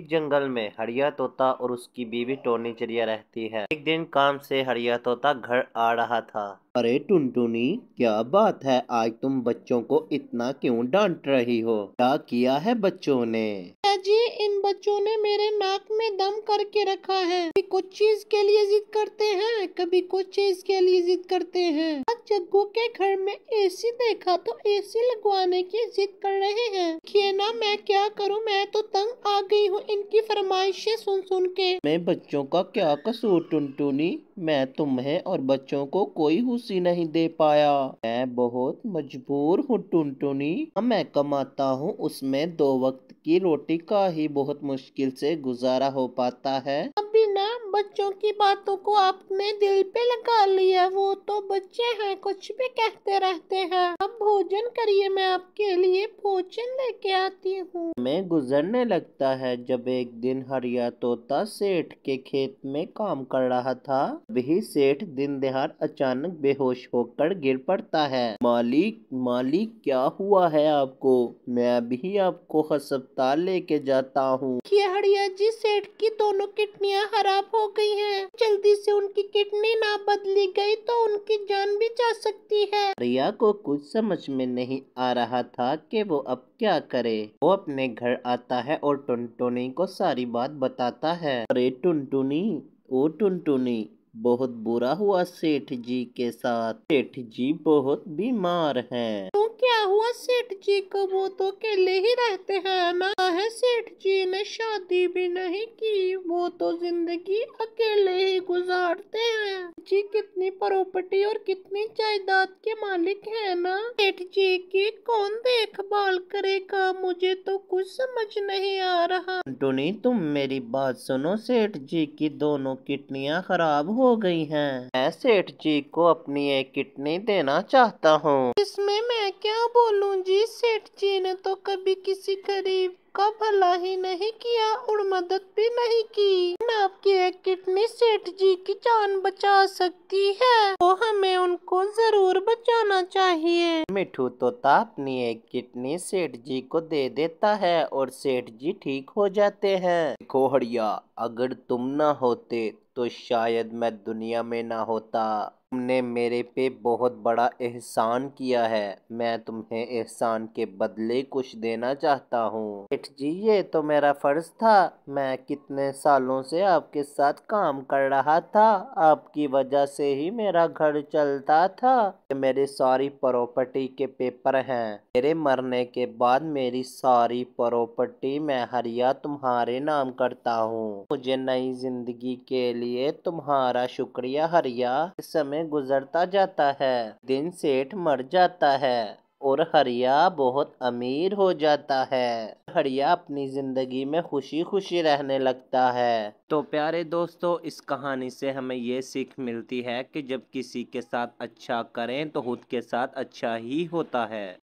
एक जंगल में हरिया तोता और उसकी बीवी टोनी चिड़िया रहती है एक दिन काम से हरिया तोता घर आ रहा था अरे टुनटुनी क्या बात है आज तुम बच्चों को इतना क्यों डांट रही हो क्या किया है बच्चों ने जी बच्चों ने मेरे नाक में दम करके रखा है कभी कुछ चीज के लिए जिद करते हैं कभी कुछ चीज के लिए जिद करते हैं आज जग्गू के घर में एसी देखा तो एसी लगवाने की जिद कर रहे हैं देखिए ना मैं क्या करूँ मैं तो तंग आ गई हूँ इनकी फरमाइशें सुन सुन के मैं बच्चों का क्या कसूर टुनटुनी मैं तुम्हें और बच्चों को कोई हुसी नहीं दे पाया मैं बहुत मजबूर हूँ टुनटुनी हाँ, मैं कमाता हूँ उसमें दो वक्त की रोटी का ही बहुत बहुत मुश्किल से गुजारा हो पाता है अभी ना बच्चों की बातों को आपने दिल पे लगा लिया वो बच्चे हैं कुछ भी कहते रहते हैं अब भोजन करिए मैं आपके लिए भोजन लेके आती हूँ मैं गुजरने लगता है जब एक दिन हरिया तोता सेठ के खेत में काम कर रहा था वही सेठ दिन दहाड़ अचानक बेहोश होकर गिर पड़ता है मालिक मालिक क्या हुआ है आपको मैं अभी आपको अस्पताल लेके जाता हूँ हरिया जी सेठ की दोनों किडनियाँ खराब हो गई है जल्दी से उनकी किडनी ना बदली गई तो उनकी जान भी जा सकती है रिया को कुछ समझ में नहीं आ रहा था कि वो अब क्या करे वो अपने घर आता है और टुनटुनी को सारी बात बताता है अरे टुनटुनी ओ टुनटुनी बहुत बुरा हुआ सेठ जी के साथ सेठ जी बहुत बीमार हैं। तो क्या हुआ सेठ जी को वो तो अकेले ही रहते हैं ना है सेठ जी ने शादी भी नहीं की वो तो जिंदगी अकेले ही गुजारते हैं जी कितनी प्रॉपर्टी और कितनी जायदाद के मालिक है ना सेठ जी की कौन देखभाल करेगा मुझे तो कुछ समझ नहीं आ रहा टुनी तुम मेरी बात सुनो सेठ जी की दोनों किडनियाँ खराब हो गई हैं। मैं सेठ जी को अपनी एक किडनी देना चाहता हूँ इसमें मैं क्या बोलूँ जी सेठ जी ने तो कभी किसी गरीब का भला ही नहीं किया और मदद भी नहीं की आपकी एक किडनी सेठ जी की जान बचा आ सकती है तो हमें उनको जरूर बचाना चाहिए मिठू तोता अपनी एक किडनी सेठ जी को दे देता है और सेठ जी ठीक हो जाते हैं कोहड़िया अगर तुम ना होते तो शायद मैं दुनिया में ना होता तुमने मेरे पे बहुत बड़ा एहसान किया है मैं तुम्हें एहसान के बदले कुछ देना चाहता हूँ सेठ जी ये तो मेरा फ़र्ज़ था मैं कितने सालों से आपके साथ काम कर रहा था आपकी वजह से ही मेरा घर चलता था ये मेरी सारी प्रॉपर्टी के पेपर हैं मेरे मरने के बाद मेरी सारी प्रॉपर्टी मैं हरिया तुम्हारे नाम करता हूँ मुझे नई जिंदगी के लिए तुम्हारा शुक्रिया हरिया समय गुजरता जाता है दिन सेठ मर जाता है और हरिया बहुत अमीर हो जाता है हरिया अपनी ज़िंदगी में खुशी खुशी रहने लगता है तो प्यारे दोस्तों इस कहानी से हमें ये सीख मिलती है कि जब किसी के साथ अच्छा करें तो खुद के साथ अच्छा ही होता है